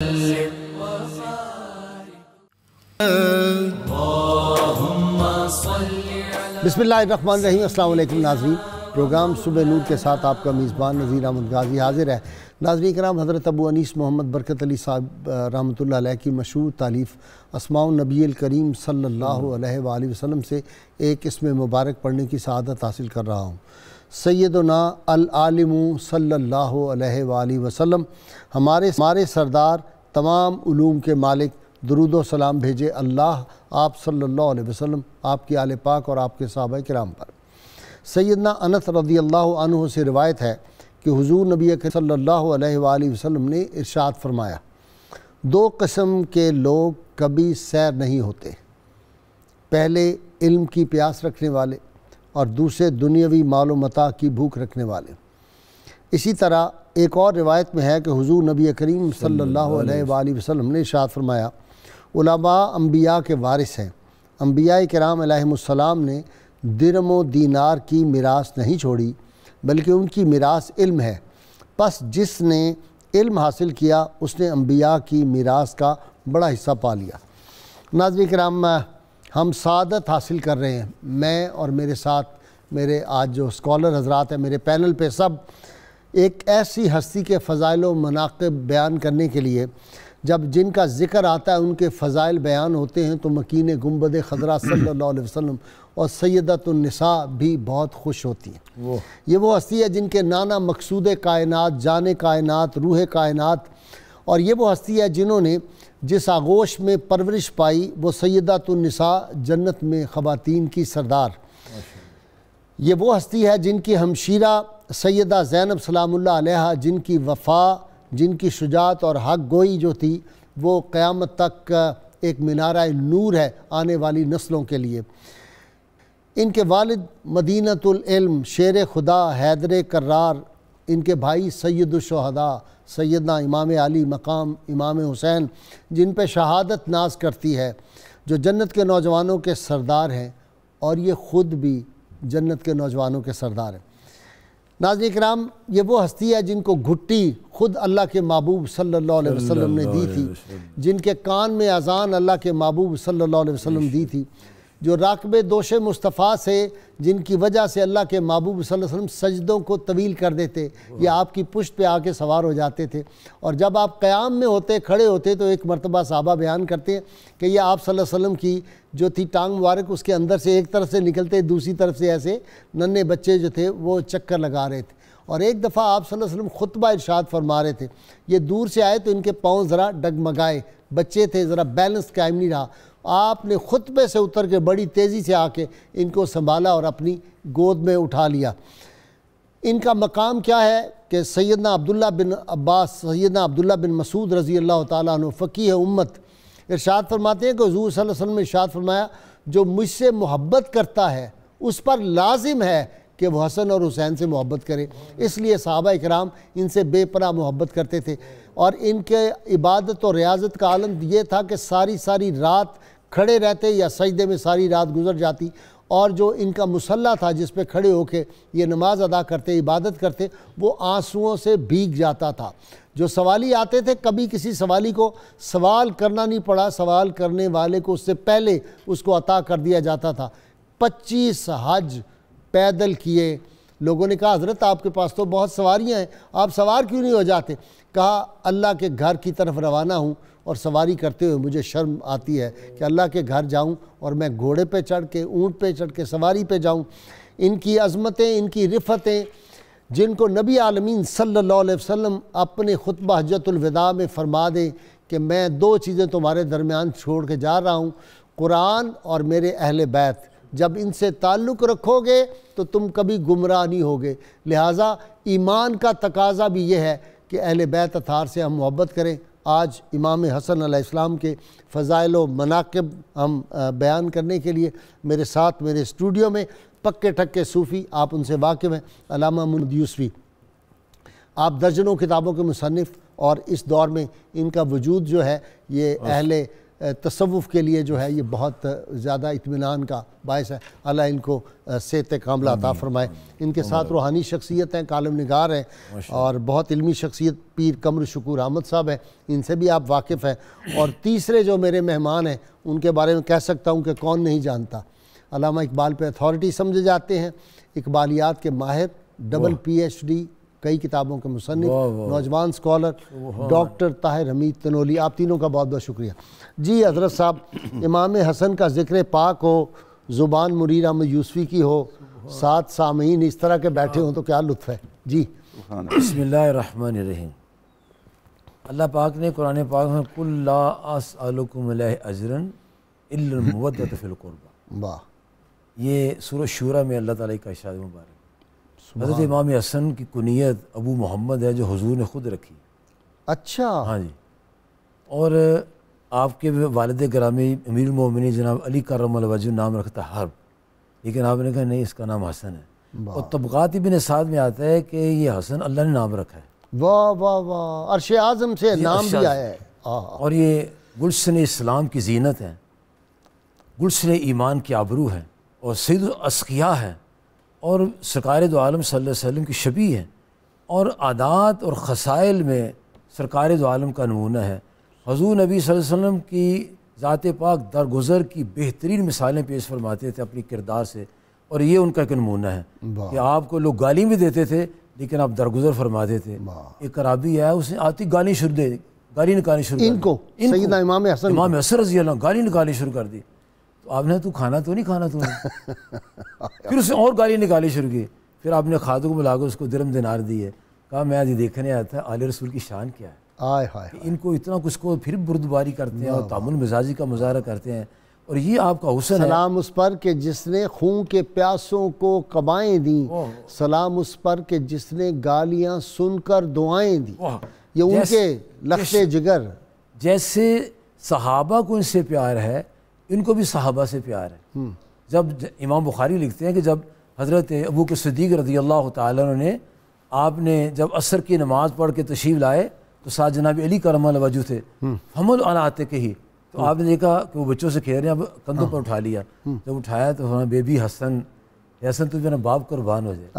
बिसमीम अल्लाम नाजरीन प्रोग्राम सुबह नूर के साथ आपका मेज़बान नज़ीर अहमद गाजी हाजिर है नाजरी कराम हज़रत अबू अनीस मोहम्मद बरकत अली साहब रहमत की मशहूर तारीफ़ असमाउ नबी करीम सल्ला वसम से एक इसमें मुबारक पढ़ने की शहादत हासिल कर रहा हूँ सैदना अलम सल्ला वसम हमारे हमारे सरदार तमाम ूम के मालिक दरुद सलाम भेजे अल्लाह आप सल्ला अलैहि आपके आल पाक और आपके साहब कराम पर सैदना अनस रदी अल्लाह से रिवायत है कि हज़ूर नबी के सल्लल्लाहु ने इर्शाद फरमाया दो कस्म के लोग कभी सैर नहीं होते पहले इल्म की प्यास रखने वाले और दूसरे दुनियावी मालूमता की भूख रखने वाले इसी तरह एक और रिवायत में है कि हुजूर नबी करीम सल्लल्लाहु अलैहि वसल्लम ने शाद फरमाया उलमा अम्बिया के वारिस हैं अम्बिया कराम ने दिरम व दीनार की मीरास नहीं छोड़ी बल्कि उनकी मीरास इल्म है बस जिसने इल्म हासिल किया उसने अम्बिया की मीरास का बड़ा हिस्सा पा लिया नाजवी कराम हम सादत हासिल कर रहे हैं मैं और मेरे साथ मेरे आज जो स्कॉलर हजरात हैं मेरे पैनल पे सब एक ऐसी हस्ती के फ़ज़ाइल मनाकब बयान करने के लिए जब जिनका ज़िक्र आता है उनके फ़ज़ाइल बयान होते हैं तो मकीन गुम्बद खदरा सल्ला वसलम और सैदतनसा भी बहुत खुश होती हैं वो ये वो हस्ती है जिनके नाना मकसूद कायनात जान कायनात रूह कायनात और ये वो हस्ती है जिन्होंने जिस आगोश में परवरिश पाई वो सैदातुलनसा जन्नत में ख़वातीन की सरदार ये वो हस्ती है जिनकी हमशीरा सैदा ज़ैनब सलाम्ला जिनकी वफ़ा जिनकी शुजात और हक गोई जो थी वो क़्यामत तक एक मीनारा नूर है आने वाली नस्लों के लिए इनके वालिद इल्म शेर खुदा हैदर करार इनके भाई सैदुलशहदा सैदना इमाम अली मकाम इमाम हुसैन जिन पर शहादत नाज करती है जो जन्नत के नौजवानों के सरदार हैं और ये ख़ुद भी जन्नत के नौजवानों के सरदार हैं नाजन कराम ये वो हस्ती है जिनको घुट्टी ख़ुद अल्लाह के महबूब सल्लल्लाहु अलैहि वसल्लम ने दी थी जिनके कान में अजान अल्लाह के महबूब सल्लल्लाहु अलैहि वसल्लम दी थी जो राकब दोष मुस्तफ़ा से जिनकी वजह से अल्लाह के महबूब वसम सजदों को तवील कर देते या आपकी पुश्त पे आके सवार हो जाते थे और जब आप क़याम में होते खड़े होते तो एक मरतबा साहबा बयान करते हैं कि यह आप वसम की जो थी टांग मुबारक उसके अंदर से एक तरफ से निकलते दूसरी तरफ से ऐसे नन्हे बच्चे जो थे वो चक्कर लगा रहे थे और एक दफ़ा आप वसल्लम ख़ुतबा इरशाद फरमा रहे थे ये दूर से आए तो इनके पाँव ज़रा डगमगाए बच्चे थे ज़रा बैलेंस कायम नहीं रहा आपने खुतबे से उतर के बड़ी तेज़ी से आके इनको संभाला और अपनी गोद में उठा लिया इनका मकाम क्या है कि सैदना अब्दुल्ला बिन अब्बास सैदना अब्दुल्ला बिन मसूद रज़ी अल्लाह तु है उम्मत इरशाद फरमाते हैं कि हजूर वसल्लम ने इर्शाद फरमाया जो मुझसे मोहब्बत करता है उस पर लाजिम है कि वह हसन और हुसैन से मोहब्बत करें इसलिए सहाबा कराम इनसे बेपना मोहब्बत करते थे और इनके इबादत और रियाजत का आलम ये था कि सारी सारी रात खड़े रहते या सजदे में सारी रात गुजर जाती और जो इनका मुसल्ला था जिस पे खड़े होकर ये नमाज़ अदा करते इबादत करते वो आंसुओं से भीग जाता था जो सवाली आते थे कभी किसी सवाली को सवाल करना नहीं पड़ा सवाल करने वाले को उससे पहले उसको अता कर दिया जाता था पच्चीस हज पैदल किए लोगों ने कहा हज़रत आपके पास तो बहुत सवारियाँ हैं आप सवार क्यों नहीं हो जाते का अल्लाह के घर की तरफ रवाना हूँ और सवारी करते हुए मुझे शर्म आती है कि अल्लाह के घर जाऊँ और मैं घोड़े पे चढ़ के ऊँट पे चढ़ के सवारी पे जाऊँ इनकी अजमतें इनकी रिफतें जिनको नबी आलमीन सल्लल्लाहु अलैहि वसल्लम अपने खुतबा हजतुलविदा में फरमा दें कि मैं दो चीज़ें तुम्हारे दरमियान छोड़ के जा रहा हूँ कुरान और मेरे अहल बैत जब इनसे ताल्लुक़ रखोगे तो तुम कभी गुमराह नहीं होगे लिहाजा ईमान का तकाजा भी यह है कि अहल बैत अतार से हम मोहब्बत करें आज इमाम हसन इस्लाम के फ़ज़ाइल मनाकब हम बयान करने के लिए मेरे साथ मेरे स्टूडियो में पक्के ठक्के सूफ़ी आप उनसे वाकिफ़ हैं अलामा मुहद आप दर्जनों किताबों के मुसनफ़ और इस दौर में इनका वजूद जो है ये अहले तसवुफ़ के लिए जो है ये बहुत ज़्यादा इतमान का बायस है अला इनको सेहत कामला अता फरमाए इनके साथ रूहानी शख्सियत हैं कालम नगार हैं और बहुत इलमी शख्सियत पीर कमर शकूर अहमद साहब हैं इनसे भी आप वाकिफ़ हैं और तीसरे जो मेरे मेहमान हैं उनके बारे में कह सकता हूँ कि कौन नहीं जानता अलामा इकबाल पर अथॉरिटी समझे जाते हैं इकबालियात के माहिर डबल पी एच डी कई किताबों के मुसनफ़ नौजवान स्कॉलर डॉक्टर ताहिर हमीद तनोली आप तीनों का बहुत बहुत शुक्रिया जी हजरत साहब इमाम हसन का ज़िक्र पाक हो ज़ुबान मुरीर अहमद यूसफ़ी की हो सात सामीन इस तरह के बैठे हों तो क्या लुत्फ़ है जी बसमीम अल्लाह पाक ने कुरान पाक में अजरन वाह ये सूर शुरा में अल्लाह ताली का इशाद मुबारक हजरत इमाम हसन की कुनीत अबू मोहम्मद है जो हजूर ने खुद रखी अच्छा हाँ जी और आपके वालद ग्रामी अमीर मोमिनी जनाब अली करमजू नाम रखता हर लेकिन आपने कहा नहीं इसका नाम हसन है और तबक़ाती बिन साद में आता है कि ये हसन अल्लाह ने नाम रखा है वाह वाह वाह अरश आज़म से नाम भी आया है और ये गुलशन इस्लाम की जीनत है गुलशन ईमान की आबरू है और सैद असकिया है और सरकार दो आलम वसल्लम की शबी है और आदात और खसाइल में सरकार दो आलम का नमूना है हजू नबी वसम की ज़ात पाक दरगुजर की बेहतरीन मिसालें पेश फरमाते थे अपने किरदार से और ये उनका एक नमूना है कि आपको लोग गाली भी देते थे लेकिन आप दरगुजर फरमाते थे एक कराबी आया उसने आती गाली शुरू दे गाली निकालनी शुरू इनको इनको इमाम हसन इमाम हसन रजी गाली निकालनी शुरू कर दी आपने तू तो खाना तो नहीं खाना तूने फिर उसने और गाली निकाली शुरू की फिर आपने खाद को मिलाकर उसको दरम दिनार दिए कहा मैं आज देखने आया था आल रसूल की शान क्या है आए हाय इनको इतना कुछ को फिर बुरदबारी करते हैं और तामुल मिजाजी का मुजाहरा करते हैं और ये आपका हुसन सलाम है। उस पर के जिसने खून के प्यासों को कबाएं दी सलाम उस पर के जिसने गालियां सुनकर दुआएं दी ये उनके लक्ष्य जिगर जैसे सहाबा को इनसे प्यार है इनको भी सहाबा से प्यार है हम्म। जब इमाम बुखारी लिखते हैं कि जब हज़रत अबू के सदीक रजी अल्लाह ने आपने जब असर की नमाज़ पढ़ के तशीफ लाए तो साथ जनाब अली करम वजू थे हम्म। हमल आते ही तो हम्म। आपने देखा कि वो बच्चों से खेल रहे हैं अब कंधों हाँ। पर उठा लिया जब उठाया तो हमारा बेबी हसन हसन तो मेरा बाप क़ुरबान हो जाए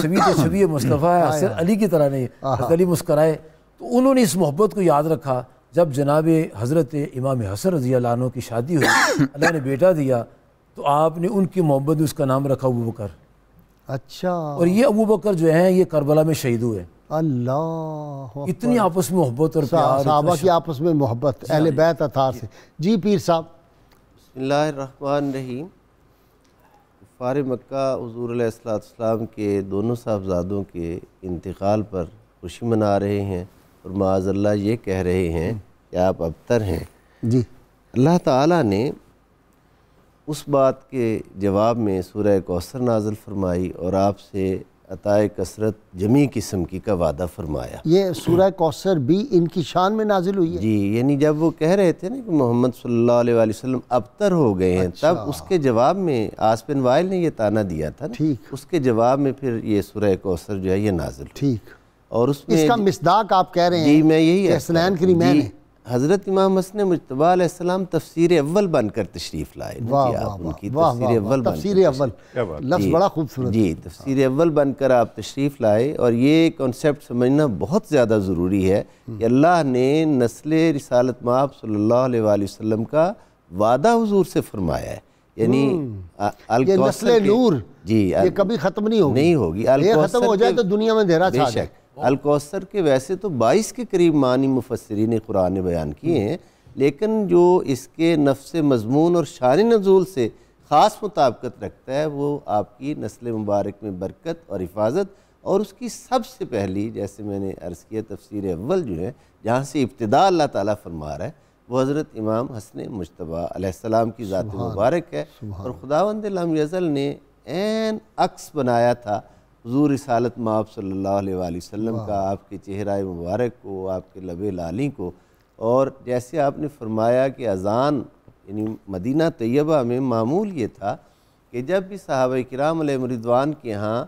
सभी तो छवि मुस्तफ़ा है हसन अली की तरह नहीं अली मुस्कराए तो उन्होंने इस मोहब्बत को याद रखा जब जनाब हज़रत इमाम हसन रज़ी की शादी हुई अल्लाह ने बेटा दिया तो आपने उनकी मोहब्बत में उसका नाम रखा अबू बकर अच्छा और ये अबू बकर जो है ये करबला में शहीद हुए अल्लाह इतनी आपस में मोहब्बत और साहबा की आपस में मोहब्बत अहल बैत अथार से जी पीर साहब रहीम फ़ार मक्का हजूर के दोनों साहबजादों के इंतकाल पर खुशी मना रहे हैं और माजल्ला ये कह रहे हैं कि आप अबतर हैं जी अल्लाह ताला ने उस बात के जवाब में सूर्य कौसर नाजल फरमाई और आपसे अताए कसरत जमी किस्म की का वादा फरमाया ये सूर्य कौसर भी इनकी शान में नाजिल हुई है जी यानी जब वो कह रहे थे ना कि मोहम्मद सल्लल्लाहु वसल्लम अबतर हो गए हैं अच्छा। तब उसके जवाब में आसपिन वायल ने ये ताना दिया था ठीक उसके जवाब में फिर ये सूर्य कौसर जो है ये नाजिल ठीक और उसमें इसका मिसदाक आप कह रहे हैं मैं यही हसनैन की रीमैन है हज़रत इमाम हसन मुशतबा तफसर अव्वल बनकर तशरीफ़ लाए बड़ा खूबसूरत जी तफसर अव्वल बनकर आप तशरीफ़ लाए और ये कॉन्सेप्ट समझना बहुत ज़्यादा ज़रूरी है कि हम्म। अल्लाह ने नस्ल रिसालत माप सल्लल्लाहु अलैहि का वादा हजूर से फरमाया है यानी हम्म। नस्ल नूर जी ये कभी ख़त्म नहीं होगी नहीं होगी खत्म हो जाए तो दुनिया में अंधेरा बेशक अलकौसर के वैसे तो बाईस के करीब मानी मुफसरी ने कुरान बयान किए हैं लेकिन जो इसके नफ्स मजमून और शान नजूल से ख़ास मुताबकत रखता है वो आपकी नस्ल मुबारक में बरकत और हिफाजत और उसकी सबसे पहली जैसे मैंने अर्ज़ किया तफसर अव्वल जो है जहाँ से इब्तदा अल्लाह ताली फरमा रहा है वह हज़रत इमाम हसन मुशतबाम की ज़ात मुबारक है और खुदा लाम ने एन अक्स बनाया था हजूर रसालत माप सल्ला वसम का आपके चेहरा मुबारक को आपके लब लाली को और जैसे आपने फरमाया कि अजान यानी मदीना तयबा में मामूल ये था कि जब भी साहब कराम मरिदवान के यहाँ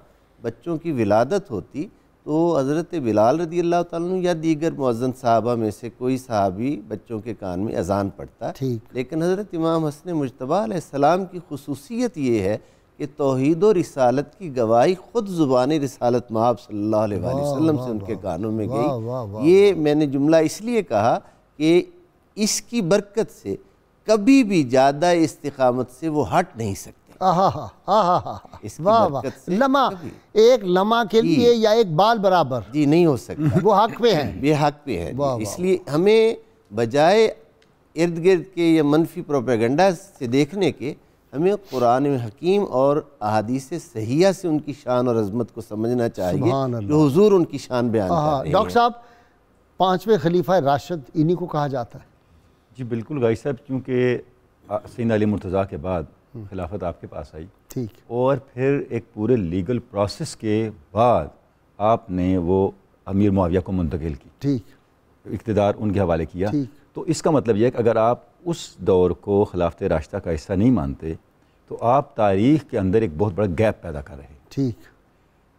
बच्चों की विलादत होती तो हज़रत बिलाल रदी अल्लाह तु या दीगर मौज़न साहबा में से कोई साहबी बच्चों के कान में अजान पड़ता लेकिन हज़रत इमाम हसन मुशतबा सलाम की खसूसियत ये है कि तोहद और रिसालत की गवाही ख़ुद जुबानी रिसालत महब सल्ला से उनके कानों में गई ये मैंने जुमला इसलिए कहा कि इसकी बरकत से कभी भी ज़्यादा इस्तकामत से वो हट नहीं सकते वाह वाह लम्हा एक लम्हा के लिए या एक बाल बराबर जी नहीं हो सकता वो हक पे हैं ये हक पे है इसलिए हमें बजाय इर्द गिर्द के या मनफी प्रोपेगंडा से देखने के हमें कुरान हकीम और अहदीस सहिया से उनकी शान और अजमत को समझना चाहिए जो हजूर उनकी शान बयान डॉक्टर साहब पाँचवें खलीफा राशद इन्हीं को कहा जाता है जी बिल्कुल गाई साहब क्योंकि सैन अली मुर्तज़ा के बाद खिलाफत आपके पास आई ठीक और फिर एक पूरे लीगल प्रोसेस के बाद आपने वो अमीर मुआविया को मुंतकिल की ठीक इकतदार उनके हवाले किया तो इसका मतलब यह है कि अगर आप उस दौर को खिलाफत रास्ता का हिस्सा नहीं मानते तो आप तारीख के अंदर एक बहुत बड़ा गैप पैदा कर रहे हैं ठीक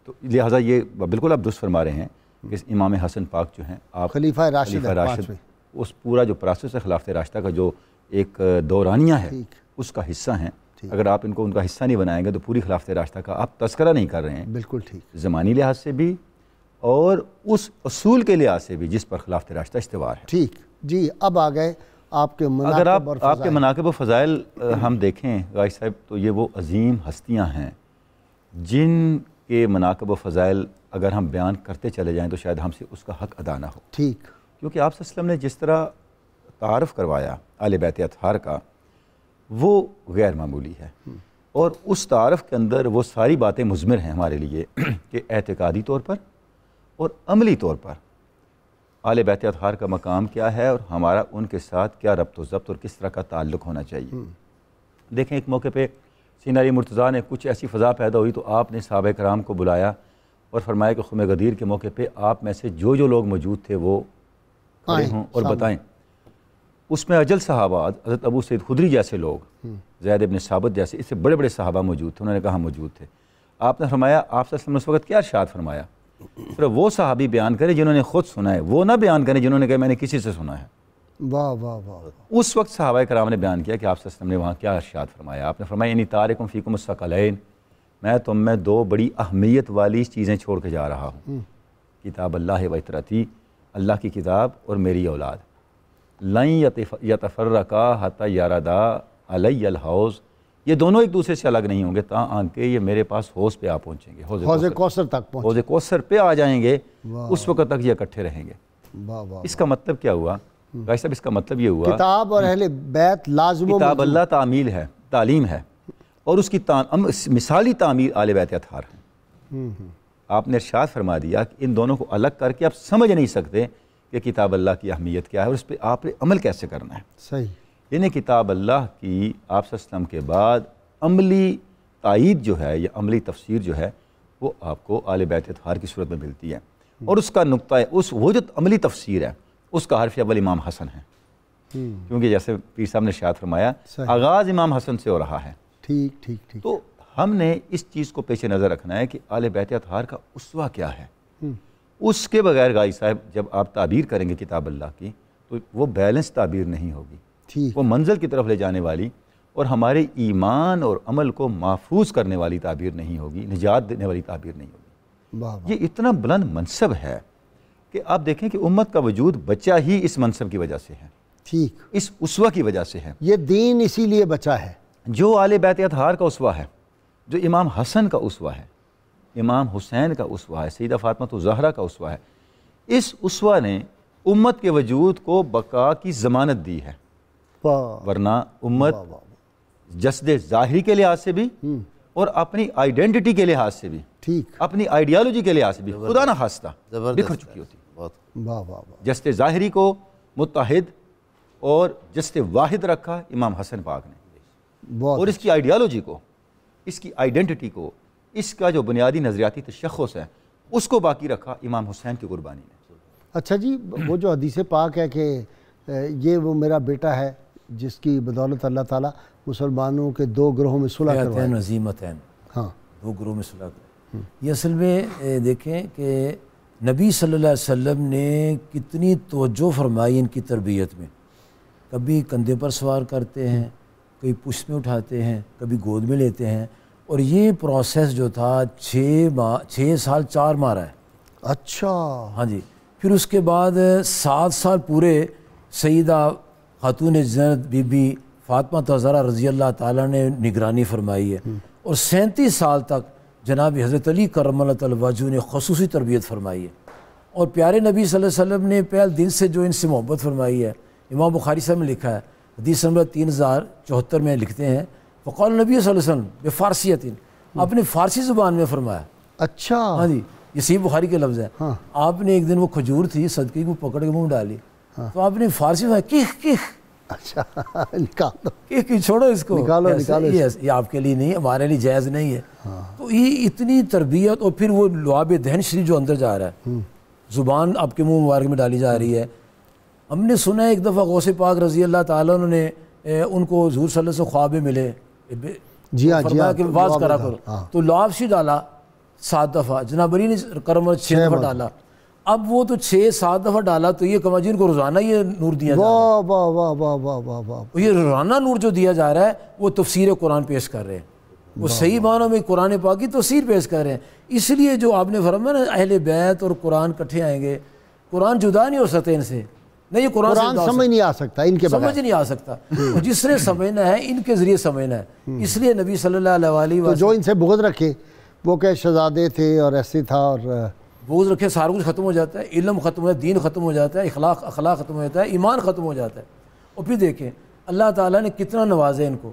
तो लिहाजा ये बिल्कुल आप दुष्ट फरमा रहे हैं कि इमाम हसन पाक जो हैं आप खलीफा राशिद, राशिद उस पूरा जो प्रोसेस है खिलाफ रास्ता का जो एक दौरानिया है उसका हिस्सा हैं अगर आप इनको उनका हिस्सा नहीं बनाएंगे तो पूरी खिलाफ रास्ता का आप तस्करा नहीं कर रहे हैं बिल्कुल ठीक ज़मानी लिहाज से भी और उस असूल के लिहाज से भी जिस पर खिलाफ रास्ता इस्तेवाल है ठीक जी अब आ गए आपके अगर आप आपके मनाकब फ़ज़ाइल हम देखें गाय साहब तो ये वो अजीम हस्तियाँ हैं जिन के मनाकब फ़ज़ाइल अगर हम बयान करते चले जाएँ तो शायद हमसे उसका हक अदा ना हो ठीक क्योंकि आप ने जिस तरह तारफ़ करवाया आल बैत अतहार का वो गैर मामूली है और उस तारफ़ के अंदर वो सारी बातें मुजमर हैं हमारे लिए कि एतकादी तौर पर और अमली तौर पर आले बैत अतहार का मकाम क्या है और हमारा उनके साथ क्या रबत ज़ब्त और किस तरह का ताल्लुक होना चाहिए हम्म। देखें एक मौके पर सीनारी मुर्तज़ा ने कुछ ऐसी फ़ज़ा पैदा हुई तो आपने सहाब कराम को बुलाया और फरमाया कि खुम गदीर के मौके पर आप में से जो जो लोग मौजूद थे वो आए हों और बताएं उसमें अजल साहबाद अजरत अबू सैद खुदरी जैसे लोग हम्म। जैद इबन साबत जैसे इससे बड़े बड़े साहबा मौजूद थे उन्होंने कहा मौजूद थे आपने फरमाया आपसे उस वक्त क्या इर्शाद फरमाया सिर्फ वो सहाबी बयान करें जिन्होंने खुद सुना है वो ना बयान करें जिन्होंने कहा मैंने किसी से सुना है वाह वाह वाह उस वक्त सहाबा कराम ने बयान किया कि आप सस्तम ने वहाँ क्या अर्शात फरमाया आपने फरमाया इन तारकुम फ़ीकुम सकलैन मैं तुम में दो बड़ी अहमियत वाली चीज़ें छोड़ के जा रहा हूँ हम्म। किताब अल्लाह वतरती अल्लाह की किताब और मेरी औलाद लई का हत यारदा अलई अलहौज़ ये दोनों एक दूसरे से अलग नहीं होंगे ता आके ये मेरे पास होस पे आ पहुंचेंगे कौसर तक हौजे कौसर पे आ जाएंगे उस वक्त तक ये इकट्ठे रहेंगे इसका मतलब क्या हुआ भाई साहब इसका मतलब ये हुआ किताब और अहले बैत लाजम किताब अल्लाह तामील है तालीम है और उसकी मिसाली तामीर आल बैत अथार है हम्म, हम्म। आपने इर्शाद फरमा दिया कि इन दोनों को अलग करके आप समझ नहीं सकते कि किताब अल्लाह की अहमियत क्या है और उस पर आप अमल कैसे करना है सही यानी किताब अल्लाह की आप के बाद अमली तइद जो है या अमली तफसीर जो है वो आपको आल बैत हार की सूरत में मिलती है हम्म। और उसका नुकता उस वो जो अमली तफसीर है उसका हरफ अबल इमाम हसन है हम्म। क्योंकि जैसे पीर साहब ने शायद फरमाया आगाज़ इमाम हसन से हो रहा है ठीक ठीक ठीक तो हमने इस चीज़ को पेश नज़र रखना है कि आल बैत हार का उसवा क्या है हम्म। उसके बगैर गाई साहब जब आप ताबीर करेंगे किताब अल्लाह की तो वो बैलेंस ताबीर नहीं होगी वो मंजिल की तरफ ले जाने वाली और हमारे ईमान और अमल को महफूज करने वाली ताबीर नहीं होगी निजात देने वाली ताबीर नहीं होगी ये इतना बुलंद मनसब है कि आप देखें कि उम्मत का वजूद बचा ही इस मनसब की वजह से है ठीक इस उसवा की वजह से है ये दीन इसीलिए बचा है जो आल बैत अतहार का उसवा है जो इमाम हसन का उसवा है इमाम हुसैन का उसवा है सईदा फातमत तो जहरा का उसवा है इस उसवा ने उम्मत के वजूद को बका की ज़मानत दी है वरना उम्मत जसद ज़ाहरी के लिहाज से भी हम्म। और अपनी आइडेंटिटी के लिहाज से भी ठीक अपनी आइडियालॉजी के लिहाज से भी खुदा ना हास्ता बिखर चुकी होती जसद ज़ाहरी को मुतहद और जसद वाहिद रखा इमाम हसन पाक ने और इसकी आइडियालॉजी को इसकी आइडेंटिटी को इसका जो बुनियादी नज़रियाती तशखस है उसको बाकी रखा इमाम हुसैन की कुर्बानी ने अच्छा जी वो जो हदीस पाक है कि ये वो मेरा बेटा है जिसकी बदौलत अल्लाह ताला मुसलमानों के दो ग्रोहों में सुलह हैं नजीमत हाँ दो ग्रोह में सुलह कर हम्म। ये असल में देखें कि नबी सल्लल्लाहु अलैहि वसल्लम ने कितनी तोज्जो फरमाई इनकी तरबियत में कभी कंधे पर सवार करते हैं कभी पुश में उठाते हैं कभी गोद में लेते हैं और ये प्रोसेस जो था छः माह छः साल चार माह है अच्छा हाँ जी फिर उसके बाद सात साल पूरे सईदा खातून जैनत बीबी फातमा हज़ारा तो रज़ी अल्लाह ताली ने निगरानी फरमाई है और सैंतीस साल तक जनाब हज़रत अली करम तलवाजू ने खसूस तरबियत फरमाई है और प्यारे नबी वसल्लम ने पहल दिन से जो इनसे मोहब्बत फरमाई है इमाम बुखारी साहब ने लिखा है हदीस नंबर तीन हज़ार चौहत्तर में लिखते हैं फ़ौल नबी वसल्लम बेफ़ारसीत आपने फ़ारसी ज़ुबान में फरमाया अच्छा हाँ जी ये सी बुखारी के लफ्ज़ हैं हाँ। आपने एक दिन वो खजूर थी सदकी को पकड़ के मुँह डाली हाँ। तो आपने फारसी में किह किह अच्छा निकालो किह किह छोड़ो इसको निकालो निकालो ये, ये आपके लिए नहीं है हमारे लिए जायज़ नहीं है हाँ। तो ये इतनी तरबियत और फिर वो लुआब दहन शरीफ जो अंदर जा रहा है हम्म। ज़ुबान आपके मुंह मुबारक में डाली जा रही है हमने सुना है एक दफ़ा गौसे पाक रजी अल्लाह तुमने ने उनको जूर सल ख्वाब मिले जी हाँ, हाँ, तो वाज करा करो तो लुआब शी डाला सात दफ़ा जनाबरी ने करम छः दफ़ा डाला अब वो तो छः सात दफ़ा डाला तो ये कमा जी इनको रोज़ाना ये नूर दिया वाह वाह वाह वाह वाह वाह वाह ये रोज़ाना नूर जो दिया जा रहा है वो तफसीर कुरान पेश कर रहे हैं वो सही मानों में कुरान पाक की तफसीर पेश कर रहे हैं इसलिए जो आपने फरमा ना अहल बैत और कुरान इकट्ठे आएंगे कुरान जुदा नहीं हो सकते इनसे नहीं ये कुरान, कुरान समझ नहीं आ सकता इनके समझ नहीं आ सकता हम्म। जिसने समझना है इनके ज़रिए समझना है हम्म। इसलिए नबी सल्लल्लाहु अलैहि तो वसल्लम जो इनसे बुगद रखे वो कहे शहजादे थे और ऐसे था और रोज़ रखे सारा कुछ ख़त्म हो जाता है इलम ख़त्म हो जाता है दीन ख़त्म हो जाता है अखलाक अखलाक ख़त्म हो जाता है ईमान ख़त्म हो जाता है और फिर देखें अल्लाह ताला ने कितना नवाजे इनको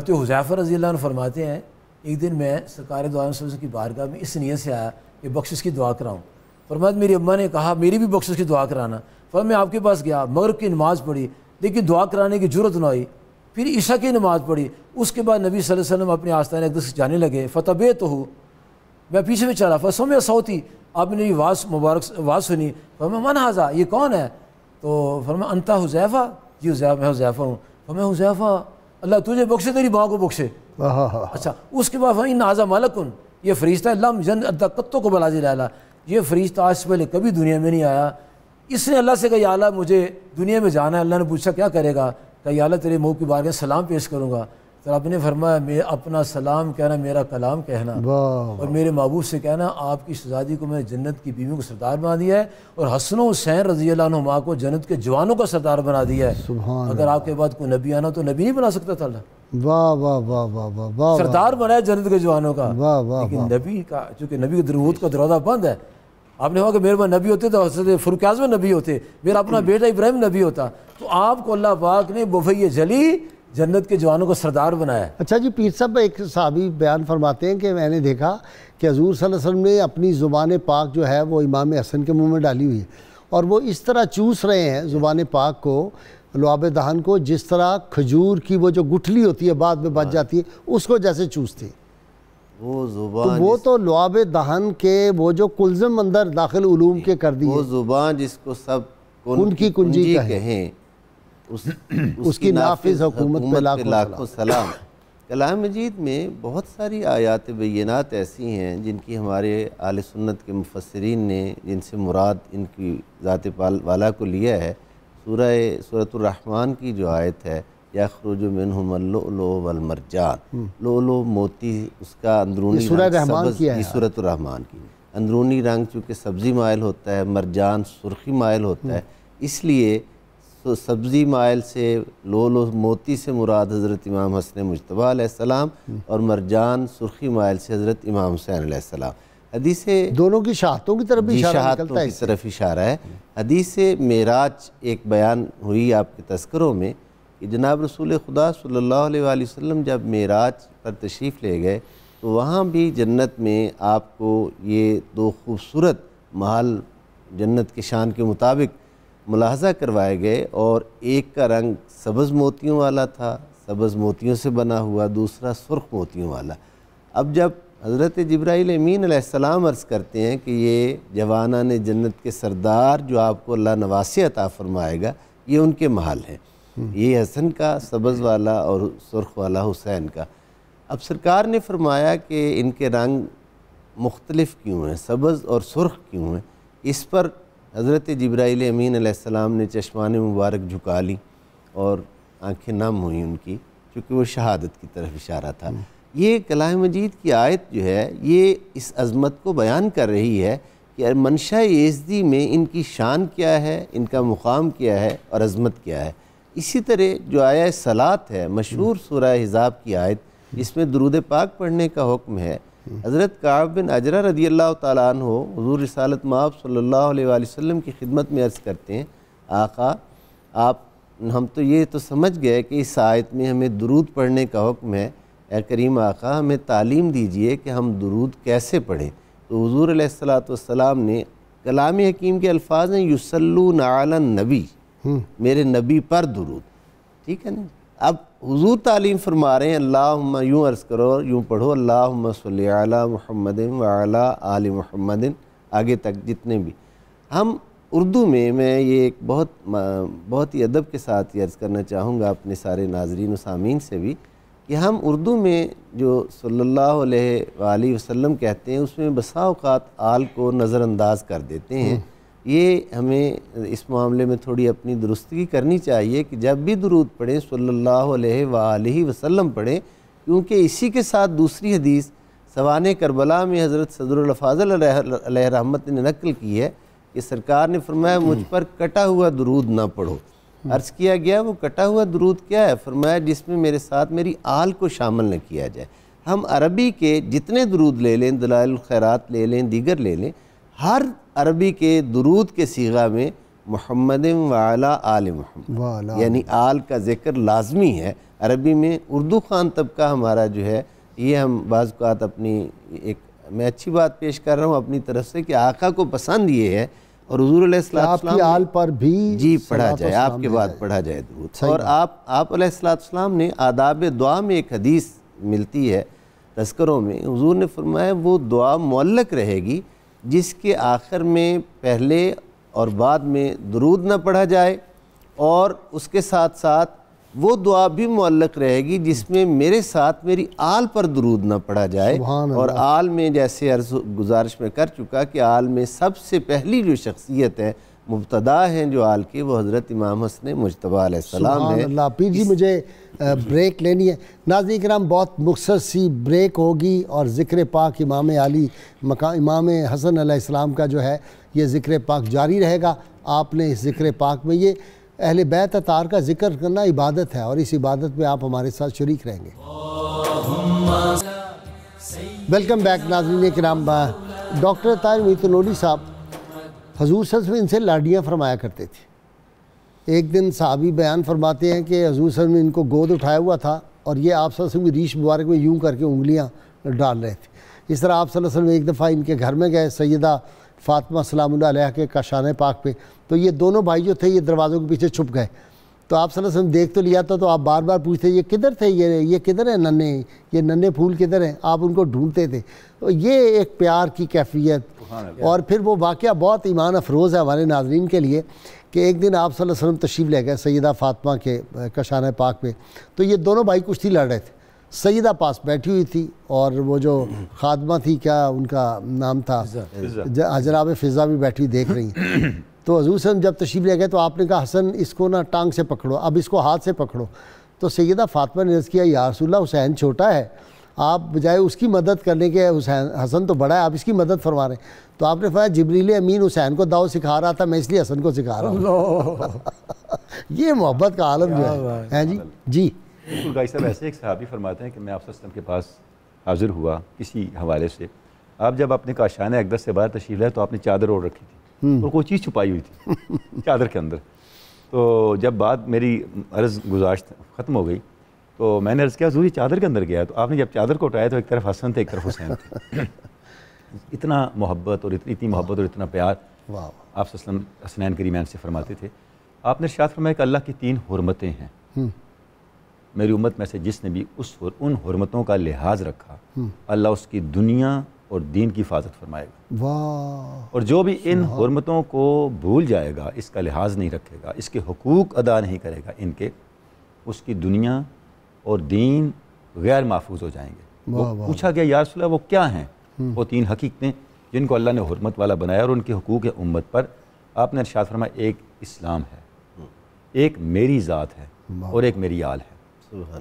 तो हुजैफ़र रज़ी अल्लाह फरमाते हैं एक दिन मैं सरकार द्वारा की बारगाह में इस नीयत से आया कि बख्शिश की दुआ कराऊँ फरमात मेरी अम्मा ने कहा मेरी भी बख्शिश की दुआ कराना फिर मैं आपके पास गया मगरब की नमाज़ पढ़ी लेकिन दुआ कराने की जरूरत ना आई फिर ईशा की नमाज़ पढ़ी उसके बाद नबी वसल्लम अपने आस्थान एक दूसरे जाने लगे फतबे तो हूँ मैं पीछे में चला फसों में सौती आपने ये वास मुबारक वास सुनी फरमा मन हाजा ये कौन है तो फरमा अंता हुजैफ़ा जी हुजैफ मैं हुजैफ़ा हूँ फरमा हुजैफ़ा अल्लाह तुझे बख्शे तेरी माँ को बख्शे अच्छा उसके बाद इन नाजा उन ये फरिश्ता लम जन कत्तों को बलाजी लाला ये फरिश्ता आज से पहले कभी दुनिया में नहीं आया इसने अल्लाह से कही आला मुझे दुनिया में जाना है अल्लाह ने पूछा क्या करेगा कही आला तेरे मुँह की बार में सलाम पेश करूँगा तो आपने फरमाया मैं अपना सलाम कहना मेरा कलाम कहना और मेरे महबूब से कहना आपकी शहजादी को मैं जन्नत की बीवी को सरदार बना दिया है और हसन हुसैन रजी अल्लाह को जन्नत के जवानों का सरदार बना दिया है अगर आपके बाद कोई नबी आना तो नबी नहीं बना सकता था वाह वाह वाह वाह वाह वाह सरदार बनाया जन्नत के जवानों का वाह वाह लेकिन नबी का चूंकि नबी के दरूद का दरवाज़ा बंद है आपने कहा कि मेरे पास नबी होते तो हजरत फरूक आजम नबी होते मेरा अपना बेटा इब्राहिम नबी होता तो आपको अल्लाह पाक ने बुफै जली जन्नत के जवानों को सरदार बनाया अच्छा जी पीर साहब एक साहबी बयान फरमाते हैं कि मैंने देखा कि हजूर वसल्लम ने अपनी ज़ुबान पाक जो है वो इमाम हसन के मुंह में डाली हुई है और वो इस तरह चूस रहे हैं ज़ुबान पाक को लुआब दहन को जिस तरह खजूर की वो जो गुठली होती है बाद में बच हाँ। जाती है उसको जैसे चूसते हैं वो तो जुबान तो वो तो लुआब दहन के वो जो कुलजम अंदर दाखिल उलूम के कर दिए वो जुबान जिसको सब उनकी कुंजी कहें उस, उसकी नाफिज हुकूमत लाखों सलाम कलाम मजीद में बहुत सारी आयात बैनात ऐसी हैं जिनकी हमारे आल सुन्नत के मुफसरीन ने जिनसे मुराद इनकी ज़ात पाल वाला को लिया है सूरह सूरतरहमान की जो आयत है या खरूज मिन वलमरजान लो हम्म। लो मोती उसका अंदरूनी सूरतरहमान की अंदरूनी रंग चूँकि सब्ज़ी मायल होता है मरजान सुरखी मायल होता है हम्म। इसलिए तो सब्ज़ी माइल से लो लो मोती से मुराद हज़रत इमाम हसन मुशतबाम और मरजान सुर्खी माइल से हज़रत इमाम हुसैन हदीस दोनों की शहादतों की तरफ भी शहादतों की तरफ इशारा है हदीस मेराज एक बयान हुई आपके तस्करों में कि जनाब रसूल खुदा सल्लल्लाहु अलैहि वसल्लम जब मेराज पर तशरीफ़ ले गए तो वहाँ भी जन्नत में आपको ये दो खूबसूरत महल जन्नत के शान के मुताबिक मुलाजा करवाए गए और एक का रंग सब्ज़ मोतियों वाला था सब्ज़ मोतियों से बना हुआ दूसरा सुर्ख मोतियों वाला अब जब हज़रत जब्राईल अमीन अर्ज़ करते हैं कि ये जवाना ने जन्नत के सरदार जो आपको अल्लाह नवासी अता फ़रमाएगा ये उनके महल हैं ये हसन का सब्ज़ वाला और सुर्ख वाला हुसैन का अब सरकार ने फरमाया कि इनके रंग मुख्तलिफ क्यों हैं सब्ज़ और सुर्ख क्यों हैं इस पर हज़रत ज़ब्राइल अमीन आसमाम ने चश्मान मुबारक झुका ली और आंखें नम हुई उनकी चूँकि वो शहादत की तरफ इशारा था हम्म। ये कला मजीद की आयत जो है ये इस अजमत को बयान कर रही है कि मनशा यजदी में इनकी शान क्या है इनका मुकाम क्या है और अजमत क्या है इसी तरह जो आया सलात है मशहूर हम्म। सूरह हिजाब की आयत हम्म। इसमें दरूद पाक पढ़ने का हुक्म है हज़रत काब बिन अजरा रदी अल्लाह तन हो हजूर रसालत माब सल्ला वसम की खिदमत में अर्ज़ करते हैं आका आप हम तो ये तो समझ गए कि इस आयत में हमें दरूद पढ़ने का हुक्म है ए करीम आका हमें तालीम दीजिए कि हम दरूद कैसे पढ़ें तो हजूर सलाम ने कलाम हकीम के अल्फाज हैं युसलू नबी हम्म। मेरे नबी पर दरूद ठीक है ना अब हजू तालीम फरमा रहे हैं अल्लाह यूँ अर्ज़ करो यूँ पढ़ो अल्लाह सल महमद आल महमद आगे तक जितने भी हम उर्दू में मैं ये एक बहुत बहुत ही अदब के साथ ये अर्ज़ करना चाहूँगा अपने सारे नाजरीन सामीन से भी कि हम उर्दू में जो सल्ला वसम कहते हैं उसमें बसाओक़ात आल को नज़रअंदाज कर देते हैं ये हमें इस मामले में थोड़ी अपनी दुरुस्तगी करनी चाहिए कि जब भी दुरूद पढ़ें सल्लल्लाहु अलैहि वसल्लम पढ़ें क्योंकि इसी के साथ दूसरी हदीस सवान करबला में हज़रत सदरफाजल रहमत ने नकल की है कि सरकार ने फरमाया मुझ पर कटा हुआ दरूद ना पढ़ो अर्ज़ किया गया वो कटा हुआ दरूद क्या है फरमाया जिसमें मेरे साथ मेरी आल को शामिल न किया जाए हम अरबी के जितने दरूद ले लें दलाल खैरात ले लें दीगर ले लें हर अरबी के दरूद के सीगा में मोहम्मद वाला आल मोहम्मद यानी आल का जिक्र लाजमी है अरबी में उर्दू खान तबका हमारा जो है ये हम बाज़ात अपनी एक मैं अच्छी बात पेश कर रहा हूँ अपनी तरफ से कि आका को पसंद ये है और हजूर आल पर भी जी पढ़ा जाए आपके बाद पढ़ा जाए दूध और आप आप ने आदाब दुआ में एक हदीस मिलती है तस्करों में हजूर ने फरमाया वो दुआ मलक रहेगी जिसके आखिर में पहले और बाद में दरूद ना पढ़ा जाए और उसके साथ साथ वो दुआ भी मुल्क रहेगी जिसमें मेरे साथ मेरी आल पर दरूद ना पढ़ा जाए और आल में जैसे अर्ज गुजारिश में कर चुका कि आल में सबसे पहली जो शख्सियत है मुबतदा हैं जो आल की वो हज़रत इमाम हसन मुशतबाम है पी जी मुझे ब्रेक लेनी है नाजी कराम बहुत मुखसर सी ब्रेक होगी और ज़िक्र पाक इमाम आली मका इमाम हसन आलाम का जो है ये ज़िक्र पाक जारी रहेगा आपने इस ज़िक्र पाक में ये अहल बैत तार का जिक्र करना इबादत है और इस इबादत में आप हमारे साथ शर्क रहेंगे वेलकम बैक नाजरीन के नाम डॉक्टर तार मीतनोली साहब हजूर सल्लम इनसे लाडियाँ फरमाया करते थे एक दिन साहबी बयान फरमाते हैं कि हजूर सल्लम ने इनको गोद उठाया हुआ था और ये आप सल्लम की रीश मुबारक में यूँ करके उंगलियाँ डाल रहे थे इस तरह आप एक दफ़ा इनके घर में गए सैदा फ़ातिमा सलाम के काशान पाक पे तो ये दोनों भाई जो थे ये दरवाज़ों के पीछे छुप गए तो आप सल्लम देख तो लिया था तो आप बार बार पूछते ये किधर थे ये ये किधर हैं नन्हे ये नन्हे फूल किधर हैं आप उनको ढूंढते थे तो ये एक प्यार की कैफियत और फिर वो वाक़ बहुत ईमान अफरोज़ है हमारे नाजरन के लिए कि एक दिन आप सल्लल्लाहु अलैहि वसल्लम तशरीफ़ ले गए सैदा फ़ातिमा के कशाना पाक में तो ये दोनों भाई कुश्ती लड़ रहे थे सैदा पास बैठी हुई थी और वो जो खादमा थी क्या उनका नाम था हजराब फिज़ा भी बैठी हुई देख रही तो हजूर सन जब तशरीफ़ ले गए तो आपने कहा हसन इसको ना टांग से पकड़ो अब इसको हाथ से पकड़ो तो सैदा फातमा ने रज किया यारसूल्ला हुसैन छोटा है आप बजाय उसकी मदद करने के हुसैन हसन तो बड़ा है आप इसकी मदद फरमा रहे हैं तो आपने फरमाया जबरील अमीन हुसैन को दाव सिखा रहा था मैं इसलिए हसन को सिखा रहा हूँ ये मोहब्बत का आलम जो है जी जी बिल्कुल गाई साहब ऐसे एक सहाबी फरमाते हैं कि मैं आपसे के पास हाजिर हुआ इसी हवाले से आप जब अपने काशान अकदस से बाहर तशील है तो आपने चादर ओढ़ रखी थी हम्म। और कोई चीज़ छुपाई हुई थी चादर के अंदर तो जब बात मेरी अर्ज़ गुजारिश ख़त्म हो गई तो मैंने अर्ज़ किया जूरी चादर के अंदर गया तो आपने जब चादर को उठाया तो एक तरफ हसन थे तो एक तरफ हुसैन थे इतना मोहब्बत और इतनी इतनी मोहब्बत और इतना प्यार वाह आप हसनैन मैन से फरमाते थे आपने शाद फरमाया कि अल्लाह की तीन हरमतें हैं हम्म। मेरी उम्मत में से जिसने भी उस उन हरमतों का लिहाज रखा हम्म। अल्लाह उसकी दुनिया और दीन की हिफाजत फरमाएगा वाह और जो भी इन हरमतों को भूल जाएगा इसका लिहाज नहीं रखेगा इसके हकूक़ अदा नहीं करेगा इनके उसकी दुनिया और दीन गैर महफूज हो जाएंगे वो पूछा गया यारसल्ला वो क्या हैं हम्म। वो तीन हकीकतें जिनको अल्लाह ने हरमत वाला बनाया और उनके हकूक़ उम्मत पर आपने इर्शाद फरमा एक इस्लाम है हम्म। एक मेरी ज़ात है और एक मेरी आल है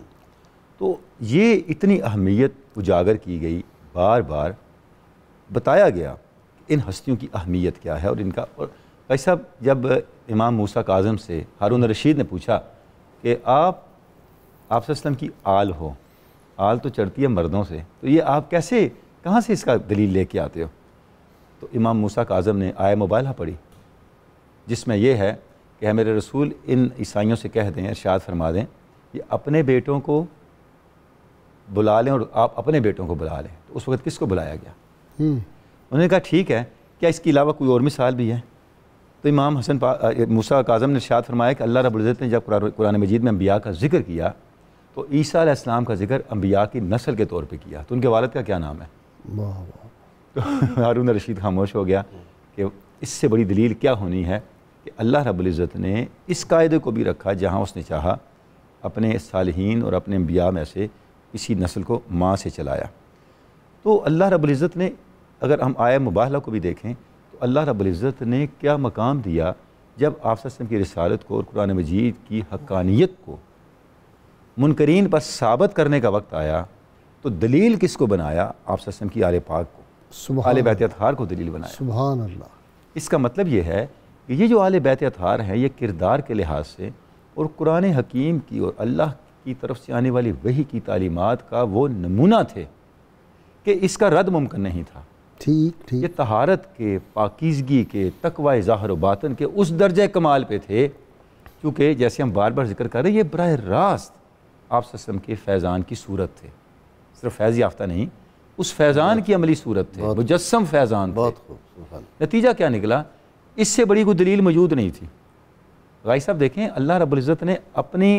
तो ये इतनी अहमियत उजागर की गई बार बार बताया गया इन हस्तियों की अहमियत क्या है और इनका और भाई साहब जब इमाम मूसा काजम से हारून रशीद ने पूछा कि आप आप की आल हो आल तो चढ़ती है मर्दों से तो ये आप कैसे कहाँ से इसका दलील लेके आते हो तो इमाम मूसा काजम ने आया मोबाइल पढ़ी जिसमें यह है कि है मेरे रसूल इन ईसाइयों से कह दें इरशाद फरमा दें ये अपने बेटों को बुला लें और आप अपने बेटों को बुला लें तो उस वक्त किसको बुलाया गया हम्म। उन्होंने कहा ठीक है क्या इसके अलावा कोई और मिसाल भी है तो इमाम हसन मूसा काजम ने शाद फरमाया कि अल्लाह रबुल्ज़त ने जब कुरान मजीद में अम्बिया का जिक्र किया तो ईसा इस्लाम का जिक्र अम्बिया की नस्ल के तौर पर किया तो उनके वालद का क्या नाम है तो हारून रशीद खामोश हो गया कि इससे बड़ी दलील क्या होनी है कि अल्लाह रब्ज़त ने इस कायदे को भी रखा जहाँ उसने चाहा अपने सालहीन और अपने अम्बिया में से किसी नस्ल को माँ से चलाया तो अल्लाह रब्ज़त ने अगर हम आए मुबाहला को भी देखें तो अल्लाह रबुल्ज़त ने क्या मकाम दिया जब आप की रसालत को और कुरान मजीद की हकानियत को मुनकरीन पर साबित करने का वक्त आया तो दलील किसको बनाया आप सस्म की आल पाक को आल बैत अतहार को दलील बनाया सुबह अल्लाह इसका मतलब ये है कि ये जो आल बैत अतहार हैं ये किरदार के लिहाज से और कुरान हकीम की और अल्लाह की तरफ से आने वाली वही की तालीमत का वो नमूना थे कि इसका रद्द मुमकिन नहीं था ठीक ठीक ये तहारत के पाकिजगी के तकवा ज़ाहर बातन के उस दर्ज कमाल पे थे क्योंकि जैसे हम बार बार जिक्र कर रहे हैं ये बर रास्त आप सस्म के फैज़ान की सूरत थे सिर्फ फैज़ याफ्ता नहीं उस फैज़ान की अमली सूरत थे मुजस्म फैज़ान बहुत नतीजा क्या निकला इससे बड़ी कोई दलील मौजूद नहीं थी गाई साहब देखें अल्लाह रबुल्जत ने अपनी